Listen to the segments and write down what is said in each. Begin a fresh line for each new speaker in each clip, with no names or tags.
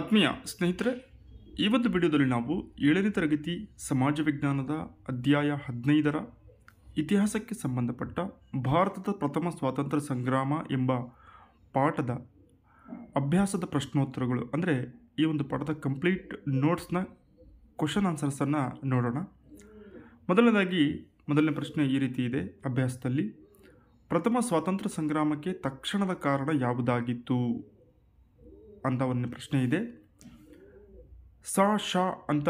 ಆತ್ಮೀಯ ಸ್ನೇಹಿತರೆ ಈ ಒಂದು ವಿಡಿಯೋದಲ್ಲಿ ನಾವು ಏಳನೇ ತರಗತಿ ಸಮಾಜ ವಿಜ್ಞಾನದ ಅಧ್ಯಾಯ ಹದಿನೈದರ ಇತಿಹಾಸಕ್ಕೆ ಸಂಬಂಧಪಟ್ಟ ಭಾರತದ ಪ್ರಥಮ ಸ್ವಾತಂತ್ರ್ಯ ಸಂಗ್ರಾಮ ಎಂಬ ಪಾಠದ ಅಭ್ಯಾಸದ ಪ್ರಶ್ನೋತ್ತರಗಳು ಅಂದರೆ ಈ ಒಂದು ಪಾಠದ ಕಂಪ್ಲೀಟ್ ನೋಟ್ಸ್ನ ಕ್ವಶನ್ ಆನ್ಸರ್ಸನ್ನು ನೋಡೋಣ ಮೊದಲನೇದಾಗಿ ಮೊದಲನೇ ಪ್ರಶ್ನೆ ಈ ರೀತಿ ಇದೆ ಅಭ್ಯಾಸದಲ್ಲಿ ಪ್ರಥಮ ಸ್ವಾತಂತ್ರ್ಯ ಸಂಗ್ರಾಮಕ್ಕೆ ತಕ್ಷಣದ ಕಾರಣ ಯಾವುದಾಗಿತ್ತು ಅಂತ ಒಂದು ಪ್ರಶ್ನೆ ಇದೆ ಸ ಶ ಅಂತ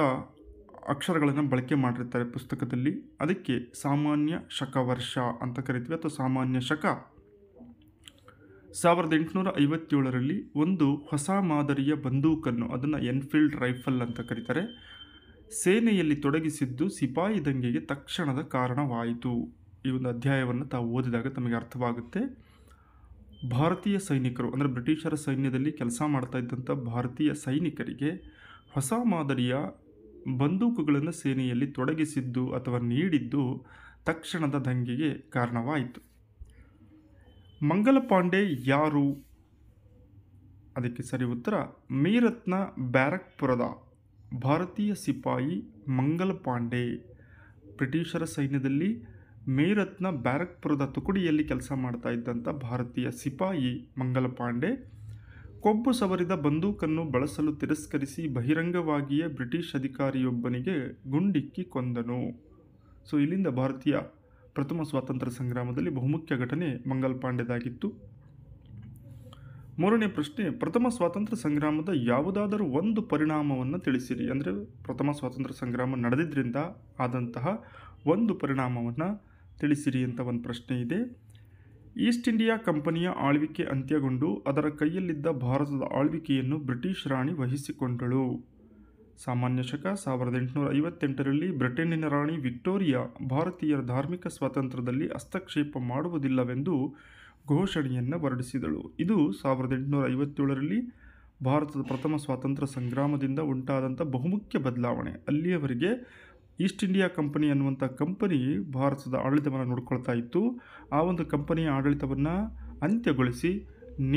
ಅಕ್ಷರಗಳನ್ನು ಬಳಕೆ ಮಾಡಿರ್ತಾರೆ ಪುಸ್ತಕದಲ್ಲಿ ಅದಕ್ಕೆ ಸಾಮಾನ್ಯ ಶಕ ವರ್ಷ ಅಂತ ಕರಿತೀವಿ ಅಥವಾ ಸಾಮಾನ್ಯ ಶಕ ಸಾವಿರದ ಎಂಟುನೂರ ಐವತ್ತೇಳರಲ್ಲಿ ಒಂದು ಹೊಸ ಮಾದರಿಯ ಬಂದೂಕನ್ನು ಅದನ್ನು ಎನ್ಫೀಲ್ಡ್ ರೈಫಲ್ ಅಂತ ಕರೀತಾರೆ ಸೇನೆಯಲ್ಲಿ ತೊಡಗಿಸಿದ್ದು ಸಿಪಾಯಿ ದಂಗೆಗೆ ತಕ್ಷಣದ ಕಾರಣವಾಯಿತು ಈ ಒಂದು ಅಧ್ಯಾಯವನ್ನು ತಾವು ಓದಿದಾಗ ತಮಗೆ ಅರ್ಥವಾಗುತ್ತೆ ಭಾರತೀಯ ಸೈನಿಕರು ಅಂದರೆ ಬ್ರಿಟಿಷರ ಸೈನ್ಯದಲ್ಲಿ ಕೆಲಸ ಮಾಡ್ತಾ ಇದ್ದಂಥ ಭಾರತೀಯ ಸೈನಿಕರಿಗೆ ಹೊಸ ಮಾದರಿಯ ಬಂದೂಕುಗಳನ್ನು ಸೇನೆಯಲ್ಲಿ ತೊಡಗಿಸಿದ್ದು ಅಥವಾ ನೀಡಿದ್ದು ತಕ್ಷಣದ ದಂಗೆಗೆ ಕಾರಣವಾಯಿತು ಮಂಗಲ ಪಾಂಡೆ ಯಾರು ಅದಕ್ಕೆ ಸರಿ ಉತ್ತರ ಮೀರತ್ನ ಬ್ಯಾರಕ್ಪುರದ ಭಾರತೀಯ ಸಿಪಾಯಿ ಮಂಗಲ ಪಾಂಡೆ ಬ್ರಿಟಿಷರ ಸೈನ್ಯದಲ್ಲಿ ಮೇರತ್ನ ಬ್ಯಾರಕ್ಪುರದ ತುಕುಡಿಯಲ್ಲಿ ಕೆಲಸ ಮಾಡ್ತಾ ಇದ್ದಂಥ ಭಾರತೀಯ ಸಿಪಾಯಿ ಮಂಗಲ ಪಾಂಡೆ ಕೊಬ್ಬು ಸವರಿದ ಬಂದೂಕನ್ನು ಬಳಸಲು ತಿರಸ್ಕರಿಸಿ ಬಹಿರಂಗವಾಗಿಯೇ ಬ್ರಿಟಿಷ್ ಅಧಿಕಾರಿಯೊಬ್ಬನಿಗೆ ಗುಂಡಿಕ್ಕಿ ಕೊಂದನು ಸೊ ಇಲ್ಲಿಂದ ಭಾರತೀಯ ಪ್ರಥಮ ಸ್ವಾತಂತ್ರ್ಯ ಸಂಗ್ರಾಮದಲ್ಲಿ ಬಹುಮುಖ್ಯ ಘಟನೆ ಮಂಗಲ್ ಪಾಂಡೆದಾಗಿತ್ತು ಮೂರನೇ ಪ್ರಶ್ನೆ ಪ್ರಥಮ ಸ್ವಾತಂತ್ರ್ಯ ಸಂಗ್ರಾಮದ ಯಾವುದಾದರೂ ಒಂದು ಪರಿಣಾಮವನ್ನು ತಿಳಿಸಿರಿ ಅಂದರೆ ಪ್ರಥಮ ಸ್ವಾತಂತ್ರ್ಯ ಸಂಗ್ರಾಮ ನಡೆದಿದ್ದರಿಂದ ಆದಂತಹ ಒಂದು ಪರಿಣಾಮವನ್ನು ತಿಳಿಸಿರಿ ಅಂತ ಒಂದು ಪ್ರಶ್ನೆ ಇದೆ ಈಸ್ಟ್ ಇಂಡಿಯಾ ಕಂಪನಿಯ ಆಳ್ವಿಕೆ ಅಂತ್ಯಗೊಂಡು ಅದರ ಕೈಯಲ್ಲಿದ್ದ ಭಾರತದ ಆಳ್ವಿಕೆಯನ್ನು ಬ್ರಿಟಿಷ್ ರಾಣಿ ವಹಿಸಿಕೊಂಡಳು ಸಾಮಾನ್ಯ ಶಕ ಸಾವಿರದ ಎಂಟುನೂರ ಐವತ್ತೆಂಟರಲ್ಲಿ ಬ್ರಿಟನ್ನಿನ ರಾಣಿ ವಿಕ್ಟೋರಿಯಾ ಭಾರತೀಯರ ಧಾರ್ಮಿಕ ಸ್ವಾತಂತ್ರ್ಯದಲ್ಲಿ ಹಸ್ತಕ್ಷೇಪ ಮಾಡುವುದಿಲ್ಲವೆಂದು ಘೋಷಣೆಯನ್ನು ಹೊರಡಿಸಿದಳು ಇದು ಸಾವಿರದ ಎಂಟುನೂರ ಐವತ್ತೇಳರಲ್ಲಿ ಭಾರತದ ಪ್ರಥಮ ಸ್ವಾತಂತ್ರ್ಯ ಸಂಗ್ರಾಮದಿಂದ ಉಂಟಾದಂಥ ಬಹುಮುಖ್ಯ ಬದಲಾವಣೆ ಅಲ್ಲಿಯವರೆಗೆ ಈಸ್ಟ್ ಇಂಡಿಯಾ ಕಂಪನಿ ಅನ್ನುವಂಥ ಕಂಪನಿ ಭಾರತದ ಆಡಳಿತವನ್ನು ನೋಡ್ಕೊಳ್ತಾ ಇತ್ತು ಆ ಒಂದು ಕಂಪನಿಯ ಆಡಳಿತವನ್ನು ಅಂತ್ಯಗೊಳಿಸಿ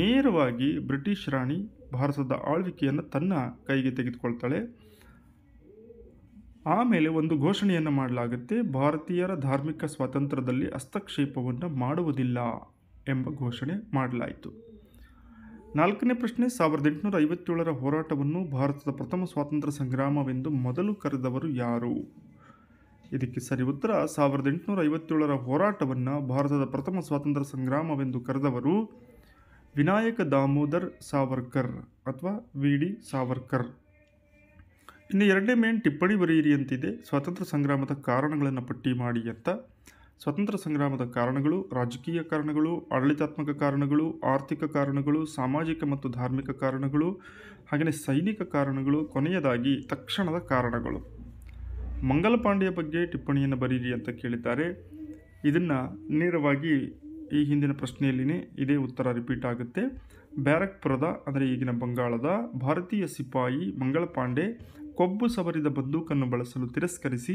ನೇರವಾಗಿ ಬ್ರಿಟಿಷ್ ರಾಣಿ ಭಾರತದ ಆಳ್ವಿಕೆಯನ್ನು ತನ್ನ ಕೈಗೆ ತೆಗೆದುಕೊಳ್ತಾಳೆ ಆಮೇಲೆ ಒಂದು ಘೋಷಣೆಯನ್ನು ಮಾಡಲಾಗುತ್ತೆ ಭಾರತೀಯರ ಧಾರ್ಮಿಕ ಸ್ವಾತಂತ್ರ್ಯದಲ್ಲಿ ಹಸ್ತಕ್ಷೇಪವನ್ನು ಮಾಡುವುದಿಲ್ಲ ಎಂಬ ಘೋಷಣೆ ಮಾಡಲಾಯಿತು ನಾಲ್ಕನೇ ಪ್ರಶ್ನೆ ಸಾವಿರದ ಎಂಟುನೂರ ಐವತ್ತೇಳರ ಹೋರಾಟವನ್ನು ಭಾರತದ ಪ್ರಥಮ ಸ್ವಾತಂತ್ರ್ಯ ಸಂಗ್ರಾಮವೆಂದು ಮೊದಲು ಕರೆದವರು ಯಾರು ಇದಕ್ಕೆ ಸರಿ ಉತ್ತರ ಸಾವಿರದ ಎಂಟುನೂರ ಐವತ್ತೇಳರ ಹೋರಾಟವನ್ನು ಭಾರತದ ಪ್ರಥಮ ಸ್ವಾತಂತ್ರ್ಯ ಸಂಗ್ರಾಮವೆಂದು ಕರೆದವರು ವಿನಾಯಕ ದಾಮೋದರ್ ಸಾವರ್ಕರ್ ಅಥವಾ ವಿ ಡಿ ಸಾವರ್ಕರ್ ಇನ್ನು ಎರಡನೇ ಮೇನ್ ಟಿಪ್ಪಣಿ ಬರೆಯಿರಿ ಅಂತಿದೆ ಸ್ವಾತಂತ್ರ್ಯ ಸಂಗ್ರಾಮದ ಕಾರಣಗಳನ್ನು ಪಟ್ಟಿ ಮಾಡಿ ಅಂತ ಸ್ವತಂತ್ರ ಸಂಗ್ರಾಮದ ಕಾರಣಗಳು ರಾಜಕೀಯ ಕಾರಣಗಳು ಆಡಳಿತಾತ್ಮಕ ಕಾರಣಗಳು ಆರ್ಥಿಕ ಕಾರಣಗಳು ಸಾಮಾಜಿಕ ಮತ್ತು ಧಾರ್ಮಿಕ ಕಾರಣಗಳು ಹಾಗೆಯೇ ಸೈನಿಕ ಕಾರಣಗಳು ಕೊನೆಯದಾಗಿ ತಕ್ಷಣದ ಕಾರಣಗಳು ಮಂಗಲ ಪಾಂಡೆಯ ಬಗ್ಗೆ ಟಿಪ್ಪಣಿಯನ್ನು ಬರೀರಿ ಅಂತ ಕೇಳಿದ್ದಾರೆ ಇದನ್ನು ನೇರವಾಗಿ ಈ ಹಿಂದಿನ ಪ್ರಶ್ನೆಯಲ್ಲಿನೇ ಇದೇ ಉತ್ತರ ರಿಪೀಟ್ ಆಗುತ್ತೆ ಬ್ಯಾರಕ್ಪುರದ ಅಂದರೆ ಈಗಿನ ಬಂಗಾಳದ ಭಾರತೀಯ ಸಿಪಾಯಿ ಮಂಗಳ ಪಾಂಡೆ ಕೊಬ್ಬು ಸವರಿದ ಬಂದೂಕನ್ನು ಬಳಸಲು ತಿರಸ್ಕರಿಸಿ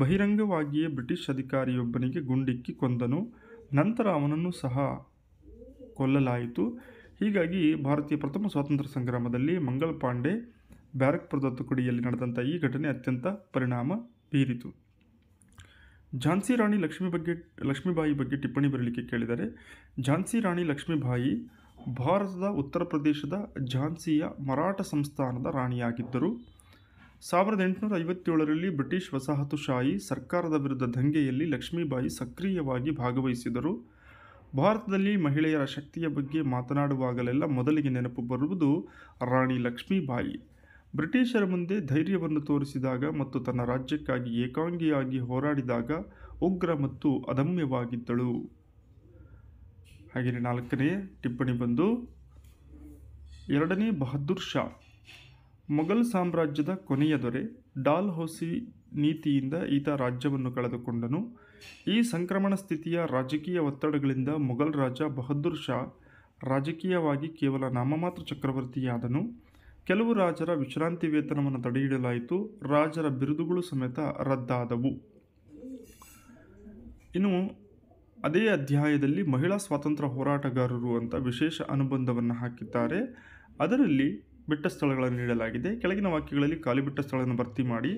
ಬಹಿರಂಗವಾಗಿಯೇ ಬ್ರಿಟಿಷ್ ಅಧಿಕಾರಿಯೊಬ್ಬನಿಗೆ ಗುಂಡಿಕ್ಕಿ ಕೊಂದನು ನಂತರ ಅವನನ್ನು ಸಹ ಕೊಲ್ಲಲಾಯಿತು ಹೀಗಾಗಿ ಭಾರತೀಯ ಪ್ರಥಮ ಸ್ವಾತಂತ್ರ್ಯ ಸಂಗ್ರಾಮದಲ್ಲಿ ಮಂಗಳ ಪಾಂಡೆ ಬ್ಯಾರಕ್ಪುರದ ತುಕಡಿಯಲ್ಲಿ ನಡೆದಂಥ ಈ ಘಟನೆ ಅತ್ಯಂತ ಪರಿಣಾಮ ಬೀರಿತು ಝಾನ್ಸಿ ರಾಣಿ ಲಕ್ಷ್ಮಿ ಬಗ್ಗೆ ಲಕ್ಷ್ಮೀಬಾಯಿ ಬಗ್ಗೆ ಟಿಪ್ಪಣಿ ಬರಲಿಕ್ಕೆ ಕೇಳಿದರೆ ಝಾನ್ಸಿ ರಾಣಿ ಲಕ್ಷ್ಮೀಬಾಯಿ ಭಾರತದ ಉತ್ತರ ಪ್ರದೇಶದ ಝಾನ್ಸಿಯ ಮರಾಠ ಸಂಸ್ಥಾನದ ರಾಣಿಯಾಗಿದ್ದರು ಸಾವಿರದ ಎಂಟುನೂರ ಐವತ್ತೇಳರಲ್ಲಿ ಬ್ರಿಟಿಷ್ ವಸಾಹತುಶಾಹಿ ಸರ್ಕಾರದ ವಿರುದ್ಧ ದಂಗೆಯಲ್ಲಿ ಲಕ್ಷ್ಮೀಬಾಯಿ ಸಕ್ರಿಯವಾಗಿ ಭಾಗವಹಿಸಿದರು ಭಾರತದಲ್ಲಿ ಮಹಿಳೆಯರ ಶಕ್ತಿಯ ಬಗ್ಗೆ ಮಾತನಾಡುವಾಗಲೆಲ್ಲ ಮೊದಲಿಗೆ ನೆನಪು ಬರುವುದು ರಾಣಿ ಲಕ್ಷ್ಮೀಬಾಯಿ ಬ್ರಿಟಿಷರ ಮುಂದೆ ಧೈರ್ಯವನ್ನು ತೋರಿಸಿದಾಗ ಮತ್ತು ತನ್ನ ರಾಜ್ಯಕ್ಕಾಗಿ ಏಕಾಂಗಿಯಾಗಿ ಹೋರಾಡಿದಾಗ ಉಗ್ರ ಮತ್ತು ಅದಮ್ಯವಾಗಿದ್ದಳು ಹಾಗೆಯೇ ನಾಲ್ಕನೇ ಟಿಪ್ಪಣಿ ಬಂದು ಎರಡನೇ ಬಹದ್ದೂರ್ ಶಾ ಮೊಘಲ್ ಸಾಮ್ರಾಜ್ಯದ ಕೊನೆಯ ದೊರೆ ಡಾಲ್ ಹೋಸಿ ನೀತಿಯಿಂದ ಈತ ರಾಜ್ಯವನ್ನು ಕಳೆದುಕೊಂಡನು ಈ ಸಂಕ್ರಮಣ ಸ್ಥಿತಿಯ ರಾಜಕೀಯ ಒತ್ತಡಗಳಿಂದ ಮೊಘಲ್ ರಾಜ ಬಹದ್ದೂರ್ ಶಾ ರಾಜಕೀಯವಾಗಿ ಕೇವಲ ನಾಮಮಾತ್ರ ಚಕ್ರವರ್ತಿಯಾದನು ಕೆಲವು ರಾಜರ ವಿಶ್ರಾಂತಿ ವೇತನವನ್ನು ತಡೆಹಿಡಲಾಯಿತು ರಾಜರ ಬಿರುದುಗಳು ಸಮೇತ ರದ್ದಾದವು ಇನ್ನು ಅದೇ ಅಧ್ಯಾಯದಲ್ಲಿ ಮಹಿಳಾ ಸ್ವಾತಂತ್ರ್ಯ ಹೋರಾಟಗಾರರು ಅಂತ ವಿಶೇಷ ಅನುಬಂಧವನ್ನು ಹಾಕಿದ್ದಾರೆ ಅದರಲ್ಲಿ ಬಿಟ್ಟ ಸ್ಥಳಗಳನ್ನು ನೀಡಲಾಗಿದೆ ಕೆಳಗಿನ ವಾಕ್ಯಗಳಲ್ಲಿ ಖಾಲಿ ಬಿಟ್ಟ ಸ್ಥಳವನ್ನು ಭರ್ತಿ ಮಾಡಿ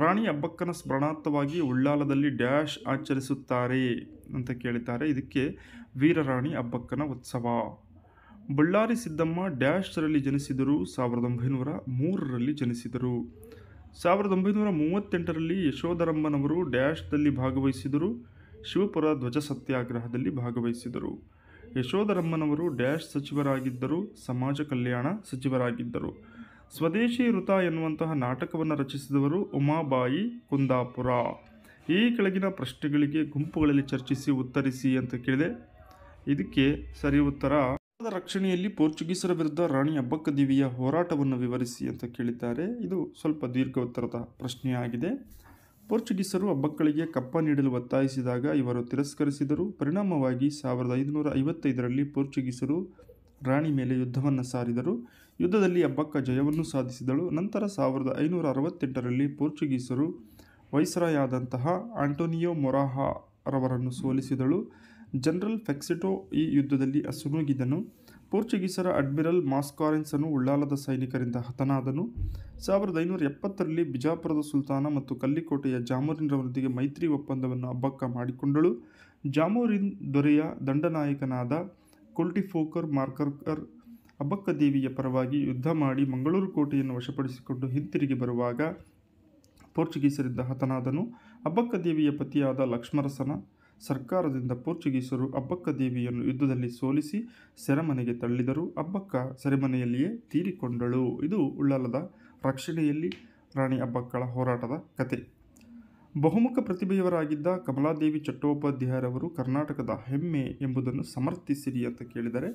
ರಾಣಿ ಅಬ್ಬಕ್ಕನ ಸ್ಮರಣಾರ್ಥವಾಗಿ ಉಳ್ಳಾಲದಲ್ಲಿ ಡ್ಯಾಶ್ ಆಚರಿಸುತ್ತಾರೆ ಅಂತ ಕೇಳಿದ್ದಾರೆ ಇದಕ್ಕೆ ವೀರರಾಣಿ ಅಬ್ಬಕ್ಕನ ಉತ್ಸವ ಬಳ್ಳಾರಿ ಸಿದ್ದಮ್ಮ ಡ್ಯಾಶ್ರಲ್ಲಿ ಜನಿಸಿದರು ಸಾವಿರದ ಒಂಬೈನೂರ ಮೂರರಲ್ಲಿ ಜನಿಸಿದರು ಸಾವಿರದ ಒಂಬೈನೂರ ಮೂವತ್ತೆಂಟರಲ್ಲಿ ಯಶೋಧರಮ್ಮನವರು ಡ್ಯಾಶ್ದಲ್ಲಿ ಭಾಗವಹಿಸಿದರು ಶಿವಪುರ ಧ್ವಜ ಸತ್ಯಾಗ್ರಹದಲ್ಲಿ ಭಾಗವಹಿಸಿದರು ಯಶೋಧರಮ್ಮನವರು ಡ್ಯಾಶ್ ಸಚಿವರಾಗಿದ್ದರು ಸಮಾಜ ಕಲ್ಯಾಣ ಸಚಿವರಾಗಿದ್ದರು ಸ್ವದೇಶಿ ವೃತ ಎನ್ನುವಂತಹ ನಾಟಕವನ್ನು ರಚಿಸಿದವರು ಉಮಾಬಾಯಿ ಕುಂದಾಪುರ ಈ ಕೆಳಗಿನ ಪ್ರಶ್ನೆಗಳಿಗೆ ಗುಂಪುಗಳಲ್ಲಿ ಚರ್ಚಿಸಿ ಉತ್ತರಿಸಿ ಅಂತ ಕೇಳಿದೆ ಇದಕ್ಕೆ ಸರಿ ಉತ್ತರ ರಕ್ಷಣೆಯಲ್ಲಿ ಪೋರ್ಚುಗೀಸರ ವಿರುದ್ಧ ರಾಣಿ ದೇವಿಯ ಹೋರಾಟವನ್ನು ವಿವರಿಸಿ ಅಂತ ಕೇಳಿದ್ದಾರೆ ಇದು ಸ್ವಲ್ಪ ದೀರ್ಘ ಉತ್ತರದ ಪ್ರಶ್ನೆಯಾಗಿದೆ ಪೋರ್ಚುಗೀಸರು ಹಬ್ಬಕ್ಕಳಿಗೆ ಕಪ್ಪ ನೀಡಲು ಒತ್ತಾಯಿಸಿದಾಗ ಇವರು ತಿರಸ್ಕರಿಸಿದರು ಪರಿಣಾಮವಾಗಿ ಸಾವಿರದ ಐದುನೂರ ಐವತ್ತೈದರಲ್ಲಿ ಪೋರ್ಚುಗೀಸರು ರಾಣಿ ಮೇಲೆ ಯುದ್ಧವನ್ನು ಸಾರಿದರು ಯುದ್ಧದಲ್ಲಿ ಹಬ್ಬಕ್ಕ ಜಯವನ್ನು ಸಾಧಿಸಿದಳು ನಂತರ ಸಾವಿರದ ಐನೂರ ಅರವತ್ತೆಂಟರಲ್ಲಿ ಪೋರ್ಚುಗೀಸರು ವೈಸ್ರಾಯಾದಂತಹ ಆಂಟೋನಿಯೋ ಮೊರಾಹ ಸೋಲಿಸಿದಳು ಜನರಲ್ ಫೆಕ್ಸಿಟೋ ಈ ಯುದ್ಧದಲ್ಲಿ ಅಸುನೂಗಿದನು ಪೋರ್ಚುಗೀಸರ ಅಡ್ಮಿರಲ್ ಮಾಸ್ಕಾರೆನ್ಸನು ಉಳ್ಳಾಲದ ಸೈನಿಕರಿಂದ ಹತನಾದನು ಸಾವಿರದ ಐನೂರ ಎಪ್ಪತ್ತರಲ್ಲಿ ಬಿಜಾಪುರದ ಸುಲ್ತಾನ ಮತ್ತು ಕಲ್ಲಿಕೋಟೆಯ ಜಾಮೂರಿನರೊಂದಿಗೆ ಮೈತ್ರಿ ಒಪ್ಪಂದವನ್ನು ಅಬ್ಬಕ್ಕ ಮಾಡಿಕೊಂಡಳು ಜಾಮೂರಿನ್ ದೊರೆಯ ದಂಡನಾಯಕನಾದ ಕೊಲ್ಟಿಫೋಕರ್ ಮಾರ್ಕರ್ಕರ್ ದೇವಿಯ ಪರವಾಗಿ ಯುದ್ಧ ಮಾಡಿ ಮಂಗಳೂರು ಕೋಟೆಯನ್ನು ವಶಪಡಿಸಿಕೊಂಡು ಹಿಂತಿರುಗಿ ಬರುವಾಗ ಪೋರ್ಚುಗೀಸರಿಂದ ಹತನಾದನು ಅಬ್ಬಕ್ಕದೇವಿಯ ಪತಿಯಾದ ಲಕ್ಷ್ಮರಸನ ಸರ್ಕಾರದಿಂದ ಪೋರ್ಚುಗೀಸರು ಅಬ್ಬಕ್ಕ ದೇವಿಯನ್ನು ಯುದ್ಧದಲ್ಲಿ ಸೋಲಿಸಿ ಸೆರೆಮನೆಗೆ ತಳ್ಳಿದರು ಅಬ್ಬಕ್ಕ ಸೆರೆಮನೆಯಲ್ಲಿಯೇ ತೀರಿಕೊಂಡಳು ಇದು ಉಳ್ಳಲದ ರಕ್ಷಣೆಯಲ್ಲಿ ರಾಣಿ ಅಬ್ಬಕ್ಕಳ ಹೋರಾಟದ ಕತೆ ಬಹುಮುಖ ಪ್ರತಿಭೆಯವರಾಗಿದ್ದ ಕಮಲಾದೇವಿ ಚಟ್ಟೋಪಾಧ್ಯಾಯರವರು ಕರ್ನಾಟಕದ ಹೆಮ್ಮೆ ಎಂಬುದನ್ನು ಸಮರ್ಥಿಸಿರಿ ಅಂತ ಕೇಳಿದರೆ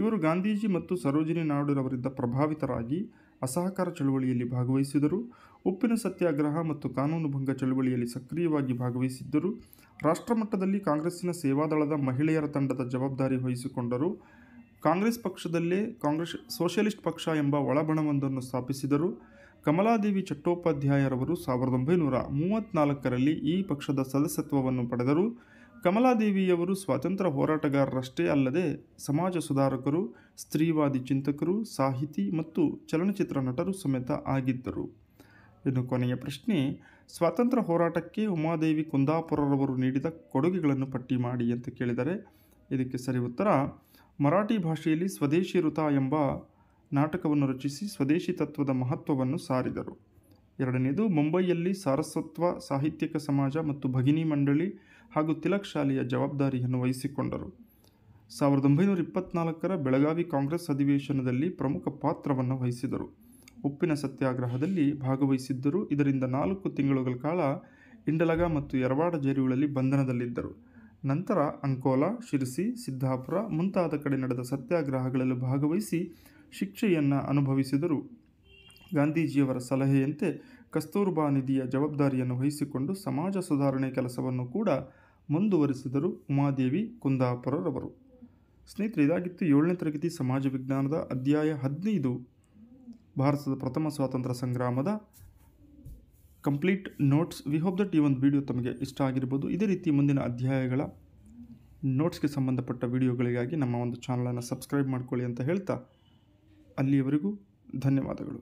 ಇವರು ಗಾಂಧೀಜಿ ಮತ್ತು ಸರೋಜಿನಿ ನಾಯ್ಡುರವರಿಂದ ಪ್ರಭಾವಿತರಾಗಿ ಅಸಹಕಾರ ಚಳವಳಿಯಲ್ಲಿ ಭಾಗವಹಿಸಿದರು ಉಪ್ಪಿನ ಸತ್ಯಾಗ್ರಹ ಮತ್ತು ಕಾನೂನು ಭಂಗ ಚಳವಳಿಯಲ್ಲಿ ಸಕ್ರಿಯವಾಗಿ ಭಾಗವಹಿಸಿದ್ದರು ರಾಷ್ಟ್ರಮಟ್ಟದಲ್ಲಿ ಕಾಂಗ್ರೆಸ್ಸಿನ ಸೇವಾದಳದ ಮಹಿಳೆಯರ ತಂಡದ ಜವಾಬ್ದಾರಿ ವಹಿಸಿಕೊಂಡರು ಕಾಂಗ್ರೆಸ್ ಪಕ್ಷದಲ್ಲೇ ಕಾಂಗ್ರೆಸ್ ಸೋಷಿಯಲಿಸ್ಟ್ ಪಕ್ಷ ಎಂಬ ಒಳಬಣವೊಂದನ್ನು ಸ್ಥಾಪಿಸಿದರು ಕಮಲಾದೇವಿ ಚಟ್ಟೋಪಾಧ್ಯಾಯರವರು ಸಾವಿರದ ಒಂಬೈನೂರ ಮೂವತ್ತ್ನಾಲ್ಕರಲ್ಲಿ ಈ ಪಕ್ಷದ ಸದಸ್ಯತ್ವವನ್ನು ಪಡೆದರು ಕಮಲಾದೇವಿಯವರು ಸ್ವಾತಂತ್ರ್ಯ ಹೋರಾಟಗಾರರಷ್ಟೇ ಅಲ್ಲದೆ ಸಮಾಜ ಸುಧಾರಕರು ಸ್ತ್ರೀವಾದಿ ಚಿಂತಕರು ಸಾಹಿತಿ ಮತ್ತು ಚಲನಚಿತ್ರ ನಟರು ಸಮೇತ ಆಗಿದ್ದರು ಇನ್ನು ಕೊನೆಯ ಪ್ರಶ್ನೆ ಸ್ವಾತಂತ್ರ್ಯ ಹೋರಾಟಕ್ಕೆ ಉಮಾದೇವಿ ಕುಂದಾಪುರರವರು ನೀಡಿದ ಕೊಡುಗೆಗಳನ್ನು ಪಟ್ಟಿ ಮಾಡಿ ಅಂತ ಕೇಳಿದರೆ ಇದಕ್ಕೆ ಸರಿ ಉತ್ತರ ಮರಾಠಿ ಭಾಷೆಯಲ್ಲಿ ಸ್ವದೇಶಿ ಋತ ಎಂಬ ನಾಟಕವನ್ನು ರಚಿಸಿ ಸ್ವದೇಶಿ ತತ್ವದ ಮಹತ್ವವನ್ನು ಸಾರಿದರು ಎರಡನೇದು ಮುಂಬೈಯಲ್ಲಿ ಸಾರಸ್ವತ್ವ ಸಾಹಿತ್ಯಿಕ ಸಮಾಜ ಮತ್ತು ಭಗಿನಿ ಮಂಡಳಿ ಹಾಗೂ ತಿಲಕ್ ಶಾಲೆಯ ಜವಾಬ್ದಾರಿಯನ್ನು ವಹಿಸಿಕೊಂಡರು ಸಾವಿರದ ಒಂಬೈನೂರ ಇಪ್ಪತ್ನಾಲ್ಕರ ಬೆಳಗಾವಿ ಕಾಂಗ್ರೆಸ್ ಅಧಿವೇಶನದಲ್ಲಿ ಪ್ರಮುಖ ಪಾತ್ರವನ್ನು ವಹಿಸಿದರು ಉಪ್ಪಿನ ಸತ್ಯಾಗ್ರಹದಲ್ಲಿ ಭಾಗವಹಿಸಿದ್ದರು ಇದರಿಂದ ನಾಲ್ಕು ತಿಂಗಳುಗಳ ಕಾಲ ಇಂಡಲಗ ಮತ್ತು ಯರವಾಡ ಜೈಲುಗಳಲ್ಲಿ ಬಂಧನದಲ್ಲಿದ್ದರು ನಂತರ ಅಂಕೋಲಾ ಶಿರಸಿ ಸಿದ್ದಾಪುರ ಮುಂತಾದ ಕಡೆ ನಡೆದ ಸತ್ಯಾಗ್ರಹಗಳಲ್ಲಿ ಭಾಗವಹಿಸಿ ಶಿಕ್ಷೆಯನ್ನು ಅನುಭವಿಸಿದರು ಗಾಂಧೀಜಿಯವರ ಸಲಹೆಯಂತೆ ಕಸ್ತೂರ್ಬಾ ನಿಧಿಯ ಜವಾಬ್ದಾರಿಯನ್ನು ವಹಿಸಿಕೊಂಡು ಸಮಾಜ ಸುಧಾರಣೆ ಕೆಲಸವನ್ನು ಕೂಡ ಮುಂದುವರಿಸಿದರು ಉಮಾದೇವಿ ಕುಂದಾಪುರರವರು ಸ್ನೇಹಿತರೆ ಇದಾಗಿತ್ತು ಏಳನೇ ತರಗತಿ ಸಮಾಜ ವಿಜ್ಞಾನದ ಅಧ್ಯಾಯ ಹದಿನೈದು ಭಾರತದ ಪ್ರಥಮ ಸ್ವಾತಂತ್ರ್ಯ ಸಂಗ್ರಾಮದ complete notes we hope that ಈ ಒಂದು ವಿಡಿಯೋ ತಮಗೆ ಇಷ್ಟ ಆಗಿರ್ಬೋದು ಇದೇ ರೀತಿ ಮುಂದಿನ ಅಧ್ಯಾಯಗಳ ನೋಟ್ಸ್ಗೆ ಸಂಬಂಧಪಟ್ಟ ವಿಡಿಯೋಗಳಿಗಾಗಿ ನಮ್ಮ ಒಂದು ಚಾನಲನ್ನು ಸಬ್ಸ್ಕ್ರೈಬ್ ಮಾಡಿಕೊಳ್ಳಿ ಅಂತ ಹೇಳ್ತಾ ಅಲ್ಲಿಯವರೆಗೂ ಧನ್ಯವಾದಗಳು